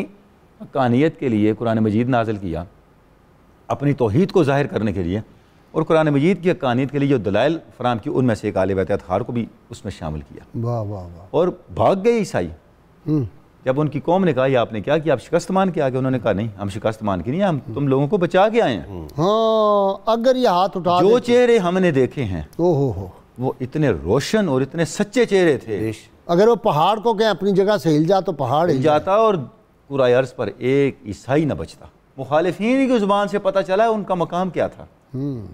कानियत के लिए कुरान मजीद नाजिल किया अपनी तोहद को ज़ाहिर करने के लिए और कुरान मजीद की कानियत के लिए जो दलाइल फराम की उनमें से एक आल हार को भी उसमें शामिल किया वाह वाह वाह और भाग गए ईसाई हम्म। जब उनकी कौम ने कहा ये आपने क्या कि आप शिकस्त मान के आगे उन्होंने कहा नहीं हम शिकस्त मान के नहीं हम तुम लोगों को बचा के आए हैं हाँ अगर ये हाथ उठा जो चेहरे हमने देखे हैं ओहो हो वो इतने रोशन और इतने सच्चे चेहरे थे अगर वो पहाड़ को कहें अपनी जगह से हिल जा तो पहाड़ हिल जाता और पूरा अर्ज पर एक ईसाई न बचता मुखालिफिन की जुबान से पता चला उनका मकाम क्या था हम्म।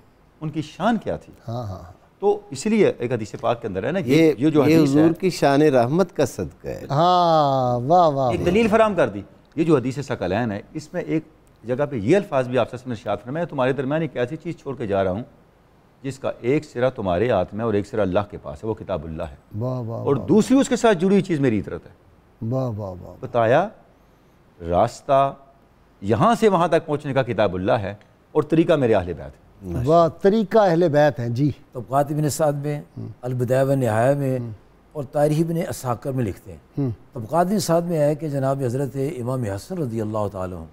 उनकी शान क्या थी हाँ हाँ, हाँ। तो इसलिए एक हदीस पाक के अंदर है ना ये ये जो ये हजूर की शान रहमत का सदका है हाँ वाह वाह एक दलील फराम कर दी ये जो हदीस सकलैन है इसमें एक जगह पे ये अल्फाज भी आपसे निशात फरमाया तुम्हारे दरमियान एक ऐसी चीज़ छोड़ के जा रहा हूँ जिसका एक सिरा तुम्हारे हाथ में और एक सिरा अल्लाह के पास है वो किताबुल्ला है वाह वाह और दूसरी उसके साथ जुड़ी हुई चीज़ मेरी इतरत है वाह वाह वाह बताया रास्ता यहाँ से वहाँ तक पहुँचने का किताबुल्ला है और तरीका मेरे आहले बैत है वह तरीका अहल बैत हैं जी तबक़ात तो बिन साद में हम्म। अलबदाय नहाय में हम्म। और तारीह बिन असाकर में लिखते हैं हम्म। तबक़ात तो साद में आया कि जनाब हज़रत इमाम हसन रजी अल्लाह तुम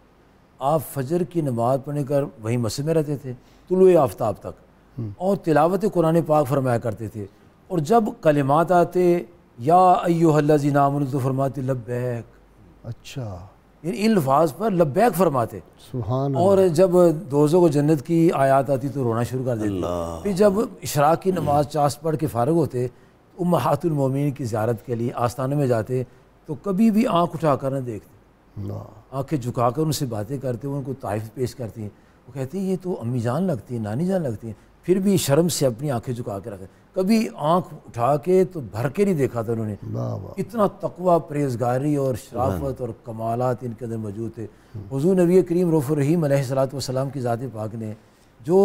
आप फजर की नमाज पढ़ने कर वहीं मस्जिद में रहते थे तुलु आफ्ताब तक और तिलावत कुरान पाक फरमाया करते थे और जब कलिमात आते या अयोहल्ला जी नाम तो फरमाते लब्बैक अच्छा यानी इन लफाज पर लब्बैक फरमाते और जब दोजों को जन्नत की आयात आती तो रोना शुरू कर देते फिर जब इशराक की नमाज चास पढ़ के फारग होते उमहातुलमोमिन की ज्यारत के लिए आस्थानों में जाते तो कभी भी आँख उठा कर ना देखते आँखें झुका कर उनसे बातें करते उनको तारीफ पेश करती हैं वो कहती है ये तो अम्मी जान लगती है नानी जान लगती है फिर भी शर्म से अपनी आंखें झुका के रखे कभी आंख उठा के तो भर के नहीं देखा था उन्होंने इतना तकवा परहेजगारी और शराफत हाँ। और कमालत इनके अंदर मौजूद थे हजू नबी करीम रहीम सलाम की ज़ात पाक ने जो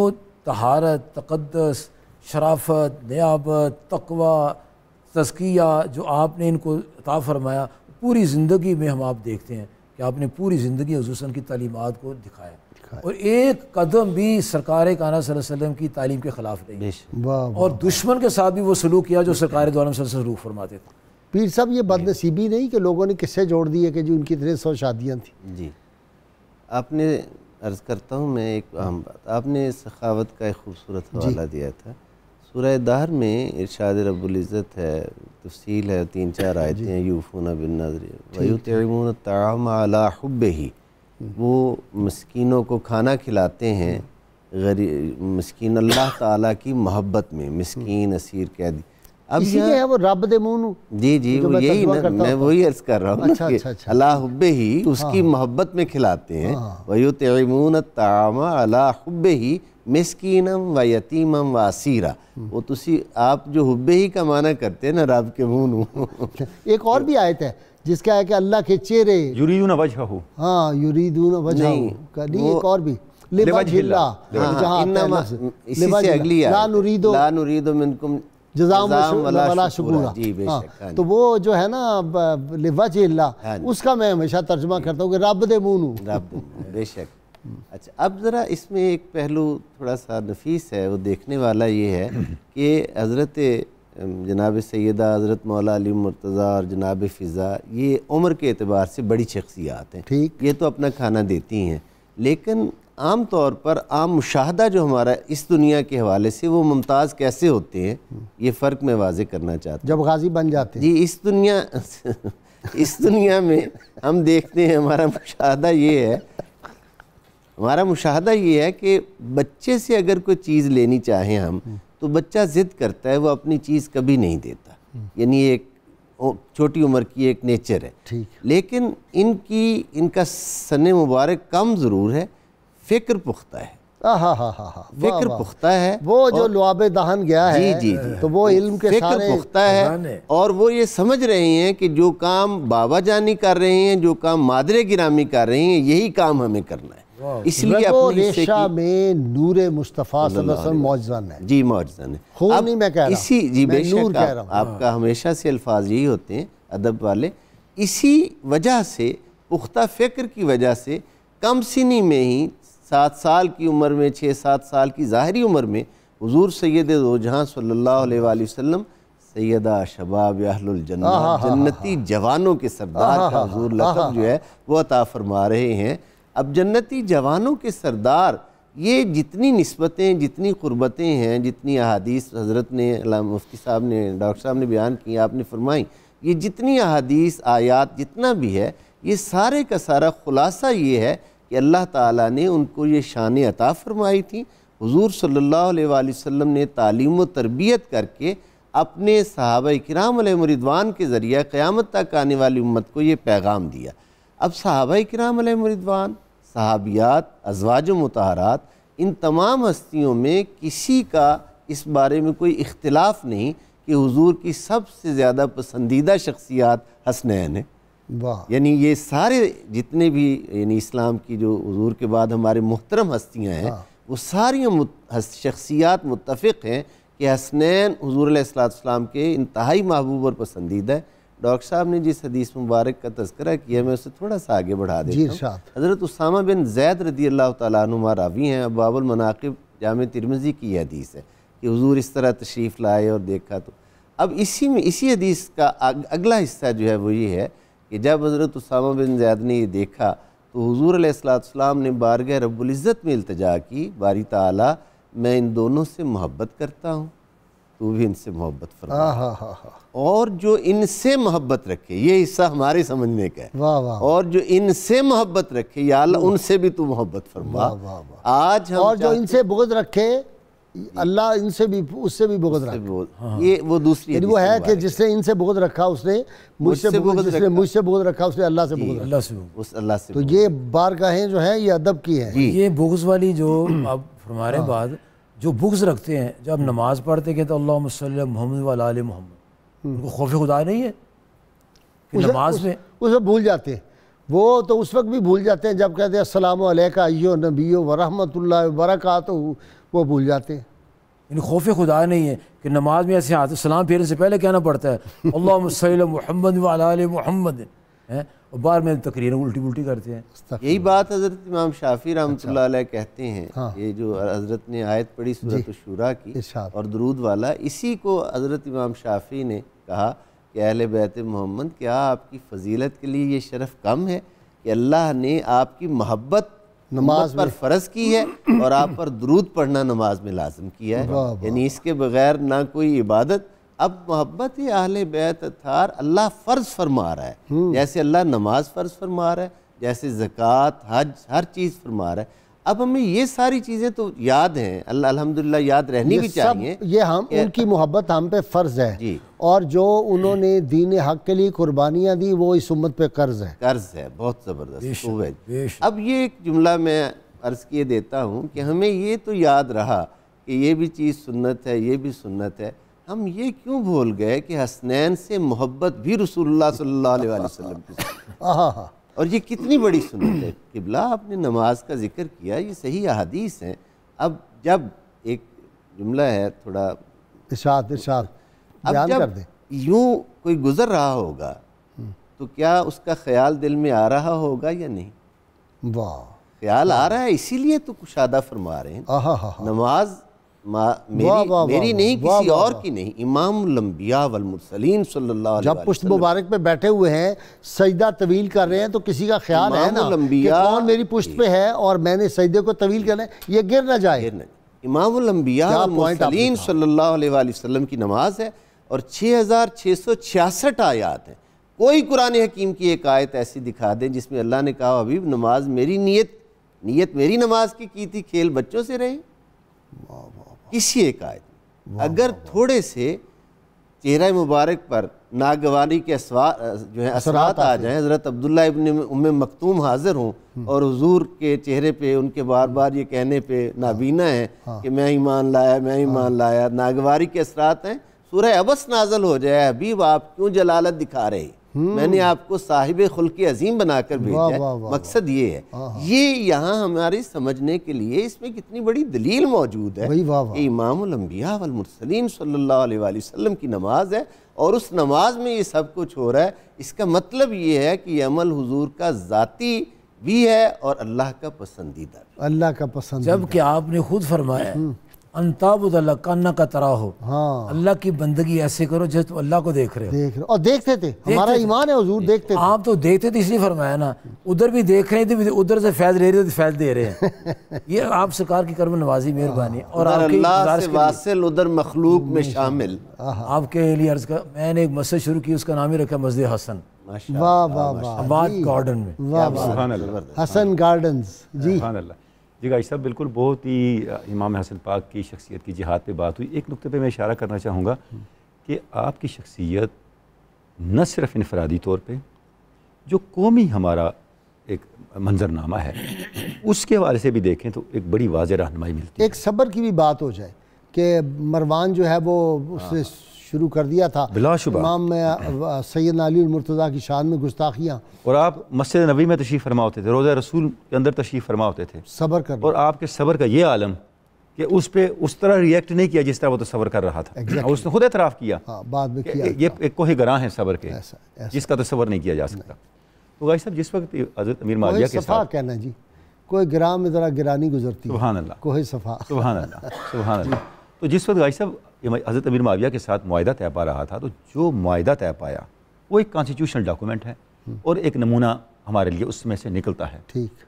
तहारत तकदस शराफत नयाबत तकवा तस्किया जो आपने इनको अता फरमाया पूरी ज़िंदगी में हम आप देखते हैं कि आपने पूरी ज़िंदगी हजूसन की तलीमत को दिखाया रखा है और एक कदम भी सरकार काना वसलम की तालीम के ख़िलाफ़ नहीं और दुश्मन के साथ भी वो सलूक किया जो सरकार दौलम सलूक फरमाते थे पीर साहब ये बदनसीबी नहीं कि लोगों ने किससे जोड़ दिए कि जी उनकी इतने सौ शादियाँ थी जी आपने अर्ज़ करता हूँ मैं एक अहम बात आपने सखावत का एक खूबसूरत हवाला दिया था सूरह दार में इरशाद रबुल्ज़त है तफसील है तीन चार आयतें हैं यूफूना बिन नजर वयूतमून तमाम अला हब ही वो मस्किनों को खाना खिलाते हैं गरीब मस्किन अल्लाह ताला की मोहब्बत में मस्किन असीर कैदी अब इसी है वो रब दे मोनू जी जी वो यही ना मैं वही अर्ज कर रहा हूँ अच्छा, अच्छा, अच्छा। अला हुब्बे ही उसकी हाँ। मोहब्बत में खिलाते हैं हाँ। वही तमून तामा अला हुब्बे ही मस्किनम व यतीमम व असीरा हम्म। वो तुसी तो आप जो हुब्बे ही का माना करते हैं ना रब के मोनू एक और भी आयत है जिसका है कि अल्लाह के चेहरे हाँ युरीदून एक और भी तो वो जो है ना चिल्ला हाँ उसका मैं हमेशा तर्जमा करता हूँ रब दे मुनू बेशक अच्छा अब ज़रा इसमें एक पहलू थोड़ा सा नफीस है वो देखने वाला ये है कि हज़रत जनाब सैदा हज़रत मौला अली मुर्तज़ा और जनाब फ़िज़ा ये उम्र के अतबार से बड़ी शख्सियात हैं ठीक ये तो अपना खाना देती हैं लेकिन आम तौर पर आम मुशाहदा जो हमारा इस दुनिया के हवाले से वो मुमताज़ कैसे होते हैं ये फ़र्क मैं वाज करना चाहता हूँ जब गाजी बन जाते हैं जी इस दुनिया इस दुनिया में हम देखते हैं हमारा मुशाहदा ये है हमारा मुशाहदा ये है कि बच्चे से अगर कोई चीज़ लेनी चाहें हम तो बच्चा ज़िद करता है वो अपनी चीज़ कभी नहीं देता यानी एक छोटी उम्र की एक नेचर है ठीक लेकिन इनकी इनका सन मुबारक कम ज़रूर है फ़िक्र पुख्ता है फिक्र पुख्ता है वो जो लुआब दहन गया जी, है जी जी तो वो इल्म के फिक्र पुख्ता है और वो ये समझ रहे हैं कि जो काम बाबा जानी कर रहे हैं जो काम मादरे गिरामी कर रहे हैं यही काम हमें करना है इसलिए रेशा में नूर मुस्तफ़ा मौजन है जी मौजन है मैं कह रहा इसी जी नूर कह रहा हूँ आपका हमेशा से अल्फाज यही होते हैं अदब वाले इसी वजह से पुख्ता फ़िक्र की वजह से कम सिनी में ही सात साल की उम्र में छः सात साल की ज़ाहरी उम्र में हजूर सैद दो सल्ला वसम सैदा शबाब जन्नती जवानों के सरदार का हजूर लकब जो है वह अता फरमा रहे हैं अब जन्नती जवानों के सरदार ये जितनी नस्बतें जितनी क़ुरबतें हैं जितनी अहादीस हज़रत ने मुफ्ती साहब ने डॉक्टर साहब ने बयान की आपने फरमाई ये जितनी अहादीस आयात जितना भी है ये सारे का सारा ख़ुलासा ये है कि अल्लाह ताला ने उनको ये शान अता फ़रमाई थी हुजूर सल्लल्लाहु अलैहि वसल्लम ने तालीम व तरबियत करके अपने सहाब कराम मरिदवान के ज़रिए क़्यामत तक आने वाली उम्मत को ये पैगाम दिया अब सहाबा कराम मरिदवान सहाबियात अजवाज मतहारात इन तमाम हस्तियों में किसी का इस बारे में कोई इख्तलाफ नहीं कि हुजूर की सबसे ज़्यादा पसंदीदा शख्सियात हसनैन है वाह यानी ये सारे जितने भी यानी इस्लाम की जो हुजूर के बाद हमारे मोहतरम हस्तियाँ हैं हाँ। वो सारी शख्सियात मुतफ़ हैं कि हसनैन हजूर सलाम के इंतहाई महबूब और पसंदीदा है डॉक्टर साहब ने जिस हदीस मुबारक का तस्करा किया मैं उसे थोड़ा सा आगे बढ़ा देता हूँ हज़रत उसामा बिन जैद रदी अल्लाह तुमा रावी हैं अबाबुल मनाकब जाम तिरमजी की हदीस है कि हजूर इस तरह तशरीफ़ लाए और देखा तो अब इसी में इसी हदीस का अगला हिस्सा जो है वो ये है कि जब हज़रत उसामा बिन जैद ने ये देखा तो हजूर असलाम ने बारगह रबुल्ज़त में अल्तजा की बारी तला मैं इन दोनों से मोहब्बत करता हूँ तू भी इनसे मोहब्बत फरमा हाँ, हाँ, हाँ, और जो इनसे मोहब्बत रखे ये हिस्सा हमारे समझने का है वाह वाह और जो इनसे मोहब्बत रखे या अल्लाह उनसे भी तू मोहब्बत फरमा वाह वाह आज हम और जो इनसे बोझ रखे अल्लाह इनसे भी उससे भी बोझ रखे ये वो दूसरी वो है कि जिसने इनसे बोझ रखा उसने मुझसे बुगज जिसने मुझसे बोझ रखा उसने अल्लाह से बोझ अल्लाह से उस अल्लाह से तो ये बारगाहें जो है ये अदब की है ये बोझ वाली जो आप फरमा रहे बाद जो बुक्स रखते हैं जब नमाज़ पढ़ते हैं तो अल्लाह मोहम्मद वाल मोहम्मद हम्म। उनको खौफ खुदा नहीं है कि नमाज में उस वक्त भूल जाते हैं वो तो उस वक्त भी भूल जाते हैं जब कहते हैं असलम अयो नबी वरहमत वरक़ात वो भूल जाते हैं इन खौफ खुदा नहीं है कि नमाज में ऐसे आते सलाम फेरने से पहले कहना पड़ता है अल्लाह मोहम्मद वाल मोहम्मद हैं और बार में तकरीर उल्टी उल्टी करते हैं यही बात हज़रत इमाम शाफी राम अच्छा। कहते हैं हाँ। ये जो हज़रत ने आयत पढ़ी सूरत शुरा की और दरूद वाला इसी को हज़रत इमाम शाफी ने कहा कि अहल बैत मोहम्मद क्या आपकी फजीलत के लिए ये शरफ़ कम है कि अल्लाह ने आपकी मोहब्बत नमाज पर फ़र्ज़ की है और आप पर दरूद पढ़ना नमाज में लाजम किया है यानी इसके बगैर ना कोई इबादत अब मोहब्बत अहल बैत अतार अल्लाह फ़र्ज़ हम्म। फरमा रहा है जैसे अल्लाह नमाज फ़र्ज़ फरमा रहा है जैसे ज़क़़त हज हर चीज़ फरमा रहा है अब हमें ये सारी चीज़ें तो याद हैं अल्लाह अल्हम्दुलिल्लाह याद रहनी भी चाहिए ये हम उनकी मोहब्बत हम पे फ़र्ज़ है जी और जो उन्होंने दीन हक के लिए कुर्बानियाँ दी वो इस उम्मत पे कर्ज़ है कर्ज़ है बहुत ज़बरदस्त अब ये एक जुमला मैं अर्ज़ किए देता हूँ कि हमें ये तो याद रहा कि ये भी चीज़ सुन्नत है ये भी सुन्नत है हम ये क्यों भूल गए कि हसनैन से मोहब्बत भी रसूलुल्लाह सल्लल्लाहु अलैहि वसल्लम की और ये कितनी बड़ी सुनत है किबला आपने नमाज का जिक्र किया ये सही अहादीस हैं अब जब एक जुमला है थोड़ा इशाद इशाद अब जब यूँ कोई गुजर रहा होगा तो क्या उसका ख्याल दिल में आ रहा होगा या नहीं वाह ख्याल आ रहा है इसीलिए तो कुशादा फरमा रहे हैं नमाज मेरी, नहीं किसी और की नहीं इमाम लम्बिया वलमरसलीन सल्लल्लाहु जब पुष्ट मुबारक पे बैठे हुए हैं सजदा तवील कर रहे हैं तो किसी का ख्याल है ना लंबिया मेरी पुष्ट पे है और मैंने सजदे को तवील करना है ये गिर ना जाए इमाम लम्बिया वलमरसलीन सल्लल्लाहु की नमाज है और छः हज़ार छः सौ छियासठ आयात हैं कोई कुरान हकीम की एक आयत ऐसी दिखा दें जिसमें अल्लाह ने कहा अभी नमाज मेरी नीयत नीयत मेरी नमाज की की थी खेल बच्चों से रही वाह वाह किसी एक आयत अगर थोड़े से चेहरा मुबारक पर नागवारी के जो है असरात आ जाए हज़रत अब्दुल्ला इबन उम मखतूम हाजिर हूँ हम्म। और हजूर के चेहरे पे उनके बार बार ये कहने पे नाबीना है हाँ। कि मैं ईमान लाया मैं हाँ। ईमान मान लाया नागवारी के असरात हैं सूर्य अबस नाजल हो जाए अभी आप क्यों जलालत दिखा रहे हैं मैंने हम्म। आपको साहिब खुल के अजीम बनाकर भेजा है मकसद ये है हाँ, हाँ। ये यहाँ हमारे समझने के लिए इसमें कितनी बड़ी दलील मौजूद है इमामबिया की नमाज है और उस नमाज में ये सब कुछ हो रहा है इसका मतलब ये है कि अमल हजूर का ज़ाती भी है और अल्लाह का पसंदीदा अल्लाह का पसंद जबकि आपने खुद फरमाया अंताबुदल्ला कान्ना का तरा हो हाँ अल्लाह की बंदगी ऐसे करो जैसे तो अल्लाह को देख रहे हो देख रहे और देखते थे देखते हमारा ईमान है हुजूर देखते थे आप तो देखते थे इसलिए फरमाया ना उधर भी देख रहे थे उधर से फैज ले रहे थे तो फैज दे रहे हैं ये आप सरकार की कर्म नवाजी मेहरबानी हाँ। और उधर मखलूक में शामिल आपके लिए अर्ज कर मैंने एक मस्जिद शुरू की उसका नाम ही रखा मस्जिद हसन वाह वाह वाह गार्डन में हसन गार्डन जी जी गाई साहब बिल्कुल बहुत ही इमाम हसन पाक की शख्सियत की जिहाद पे बात हुई एक नुक्ते पे मैं इशारा करना चाहूँगा हम्म। कि आपकी शख्सियत न सिर्फ इनफरादी तौर पे जो कौमी हमारा एक मंजरनामा है उसके हवाले से भी देखें तो एक बड़ी वाज रहनमाई मिलती है एक सब्र की भी बात हो जाए कि मरवान जो है वो हाँ, उससे हाँ। शुरू कर दिया था बिलाशुबा इमाम में सैद अली मुर्तज़ा की शान में गुस्ताखियाँ और आप मस्जिद नबी में तशरीफ़ फरमा होते थे रोज़ा रसूल के अंदर तशरीफ़ फरमा होते थे सबर कर और आपके सबर का ये आलम कि उस पर उस तरह रिएक्ट नहीं किया जिस तरह वो तस्वर तो कर रहा था exactly. उसने खुद एतराफ़ किया हाँ, बाद में किया ये एक कोहे गराह है सबर के ऐसा, ऐसा। जिसका तस्वर नहीं किया जा सकता तो भाई साहब जिस वक्त हजरत अमीर माजिया के साथ कहना जी कोई ग्राम में ज़रा गिरानी गुजरती सुबहान अल्लाह कोहे सफ़ा सुबहान अल्लाह सुबहान अल्लाह तो जिस वक्त गाई साहब हज़रत अमीर माविया के साथ माह तय पा रहा था तो जो माह तय पाया वो एक कॉन्स्टिट्यूशनल डॉक्यूमेंट है और एक नमूना हमारे लिए उसमें से निकलता है ठीक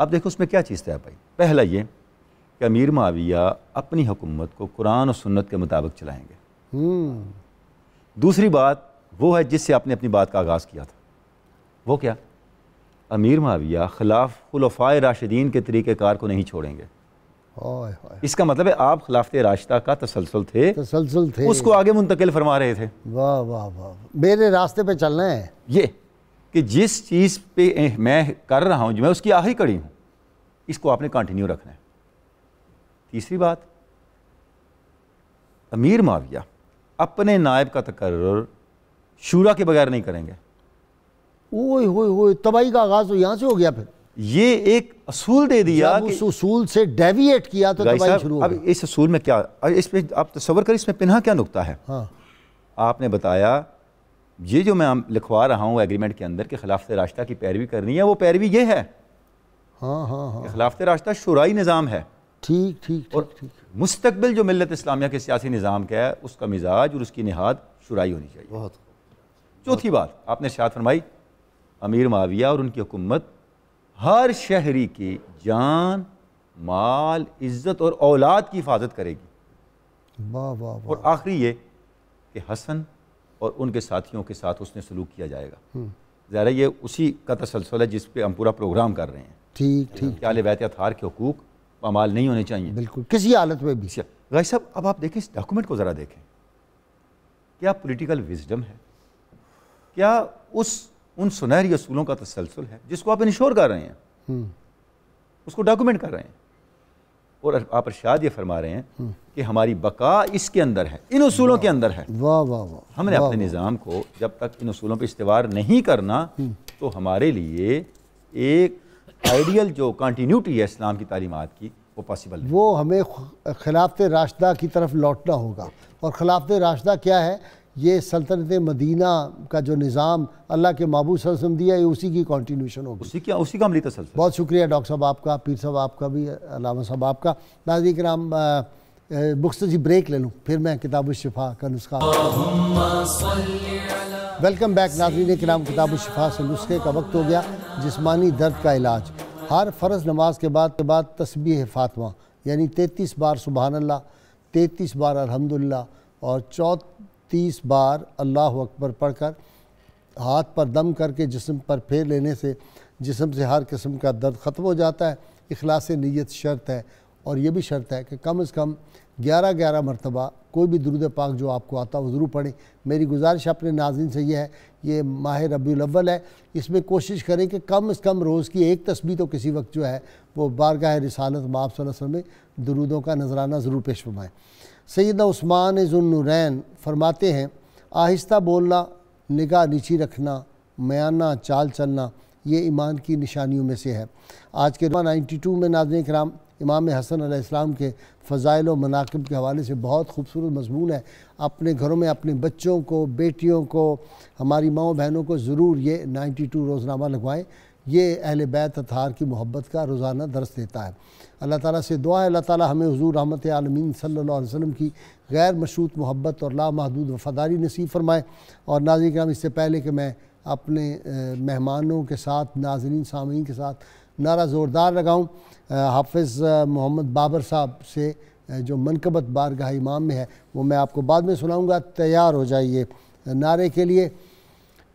अब देखो उसमें क्या चीज़ तय पाई पहला ये कि अमीर माविया अपनी हुकूमत को कुरान और सुन्नत के मुताबिक चलाएंगे हम्म। दूसरी बात वो है जिससे आपने अपनी बात का आगाज़ किया था वो क्या अमीर माविया खिलाफ खुलफा राशिदीन के तरीक़ेकार को नहीं छोड़ेंगे इसका मतलब है आप खिलाफत रास्ता का तसलसल थे तसलसल थे उसको आगे मुंतकिल फरमा रहे थे वाह वाह वाह मेरे रास्ते पे चलना है ये कि जिस चीज़ पे मैं कर रहा हूं जो मैं उसकी आखिरी कड़ी हूं इसको आपने कंटिन्यू रखना है तीसरी बात अमीर माविया अपने नायब का तकर्र शूरा के बगैर नहीं करेंगे ओए होए होए तबाही का आगाज़ तो यहाँ से हो गया फिर ये एक असूल दे दिया कि उस असूल से डेविएट किया तो शुरू अब इस असूल में क्या इसमें आप तस्वर करें इसमें पिन्हा क्या नुकता है हाँ। आपने बताया ये जो मैं लिखवा रहा हूँ एग्रीमेंट के अंदर कि खिलाफ रास्ता की पैरवी करनी है वो पैरवी ये है हाँ हाँ हाँ खिलाफ रास्ता शुराई निज़ाम है ठीक ठीक और मुस्तबिल जो मिलत इस्लामिया के सियासी निज़ाम का है उसका मिजाज और उसकी नहाद शुराई होनी चाहिए बहुत चौथी बात आपने शायद फरमाई अमीर माविया और उनकी हुकूमत हर शहरी की जान माल इज़्ज़त और औलाद की हिफाजत करेगी वाह वाह और आखिरी ये कि हसन और उनके साथियों के साथ उसने सलूक किया जाएगा हम्म। ज़रा ये उसी का तसलसल है जिस पे हम पूरा प्रोग्राम कर रहे हैं ठीक ठीक क्या वैत अथार के हकूक पमाल नहीं होने चाहिए बिल्कुल किसी हालत में भी गाय अच्छा, साहब अब आप देखें इस डॉक्यूमेंट को ज़रा देखें क्या पॉलिटिकल विजडम है क्या उस उन सुनहरी असूलों का तसलसल है जिसको आप इंश्योर कर रहे हैं हम्म। उसको डॉक्यूमेंट कर रहे हैं और आप इर्शाद ये फरमा रहे हैं हम्म। कि हमारी बका इसके अंदर है इन असूलों के अंदर है वाह वाह वाह हमने वा, अपने वा, निज़ाम को जब तक इन असूलों पर इस्तेवार नहीं करना हम्म। तो हमारे लिए एक आइडियल जो कंटिन्यूटी है इस्लाम की तालीमत की वो पॉसिबल वो हमें खिलाफ राशदा की तरफ लौटना होगा और खिलाफ राशदा क्या है ये सल्तनत मदीना का जो निज़ाम अल्लाह के महबू सरसम दिया है उसी की कॉन्टीन्यूशन होगी उसी की उसी का अमली तसल बहुत शुक्रिया डॉक्टर साहब आपका पीर साहब आपका भी अलामा साहब आपका नाजी नाम बुक्स जी ब्रेक ले लूँ फिर मैं किताब शफा का नुस्खा वेलकम बैक नाजरीन के नाम किताब शफा से नुस्खे का वक्त हो गया जिसमानी दर्द का इलाज हर फ़र्ज नमाज के बाद के बाद तस्बी फातमा यानी तैतीस बार सुबहानल्ला तैतीस बार अलहमदिल्ला और चौथ तीस बार अल्लाह अकबर पढ़कर हाथ पर दम करके जिसम पर फेर लेने से जिसम से हर किस्म का दर्द ख़त्म हो जाता है अखलास नीयत शर्त है और ये भी शर्त है कि कम अज़ कम ग्यारह ग्यारह मरतबा कोई भी दरुद पाक जो आपको आता हो ज़रूर पढ़ें मेरी गुजारिश अपने नाजिन से यह है ये माह रबीवल है इसमें कोशिश करें कि कम अज़ कम रोज़ की एक तस्वीर तो किसी वक्त जो है वो बारगाह रिसालत माप वसल्लम में दरूदों का नजराना ज़रूर पेश फरमाएँ सैद उस्मान जुनुरैन फरमाते हैं आहिस्ता बोलना निगाह नीची रखना मयाना चाल चलना ये ईमान की निशानियों में से है आज के नाइन्टी टू में नाजन कराम इमाम हसन इस्लाम के व मनाकब के हवाले से बहुत खूबसूरत मजमून है अपने घरों में अपने बच्चों को बेटियों को हमारी माओ बहनों को ज़रूर ये नाइन्टी टू रोज़नामा लगवाएँ ये अहल बैत अतार की मोहब्बत का रोज़ाना दर्स देता है अल्लाह ताला से दुआ है अल्लाह ताला हमें हजूर रहमत आलमीन सल्ला वसम की गैर मशरूत मोहब्बत और लामहदूद वफ़ादारी नसीब फरमाए और नाजी कराम इससे पहले कि मैं अपने मेहमानों के साथ नाजरीन सामीन के साथ नारा ज़ोरदार लगाऊँ हाफिज़ मोहम्मद बाबर साहब से जो मनकबत बारगाह इमाम में है वो मैं आपको बाद में सुनाऊँगा तैयार हो जाइए नारे के लिए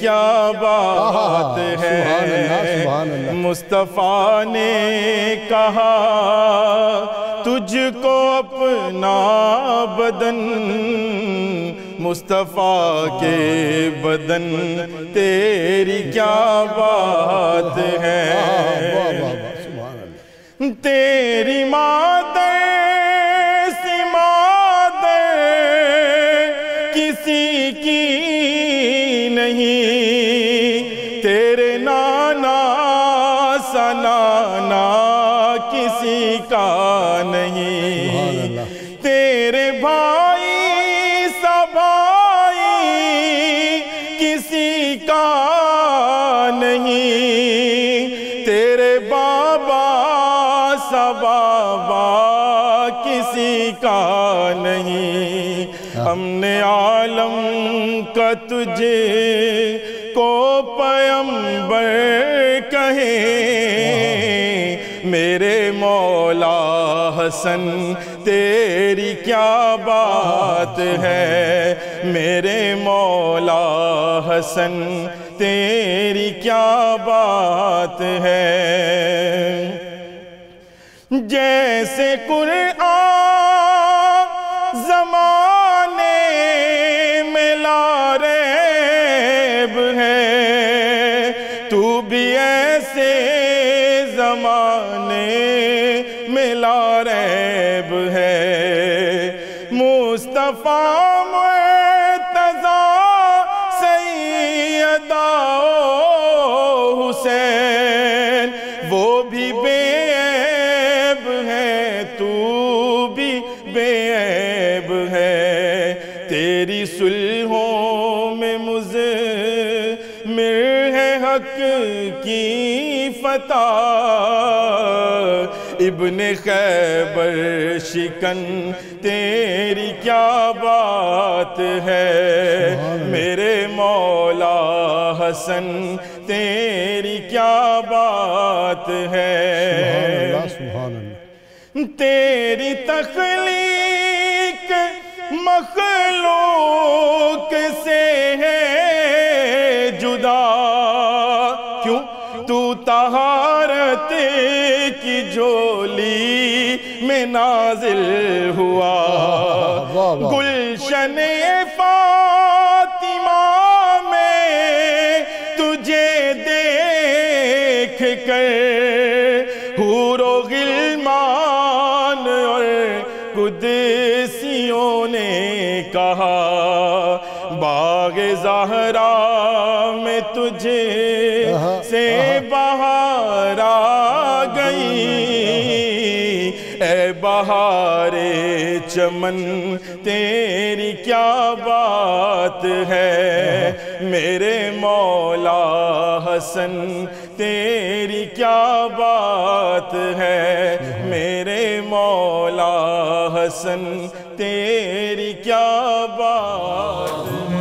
क्या बात है मुस्तफ़ा ने कहा तुझको अपना बदन मुस्तफ़ा के बदन तेरी क्या बात है तेरी माता तेरे भाई सभाई किसी का नहीं तेरे बाबा सबाबा किसी का नहीं हाँ। हमने आलम का तुझे को पयंबर कहे हाँ। मेरे मौला हसन तेरी क्या बात है मेरे मौला हसन तेरी क्या बात है जैसे आ मकाम तजा सैदा हुसैन वो भी बेब है तू भी बेब है तेरी सुलहों में मुझ मिर है हक की फतह इबन खैबर शिकन तेरी क्या बात है मेरे मौला हसन तेरी क्या बात है तेरी तखलीक मखलूक से है जुदा क्यों तू तहारत की झोली में नाजिल हुआ गुलशन फातिमा में तुझे देख कर और कुदसियों ने कहा बाग जहरा में तुझे बहारे चमन तेरी क्या बात है मेरे मौला हसन तेरी क्या बात है मेरे मौला हसन तेरी क्या बात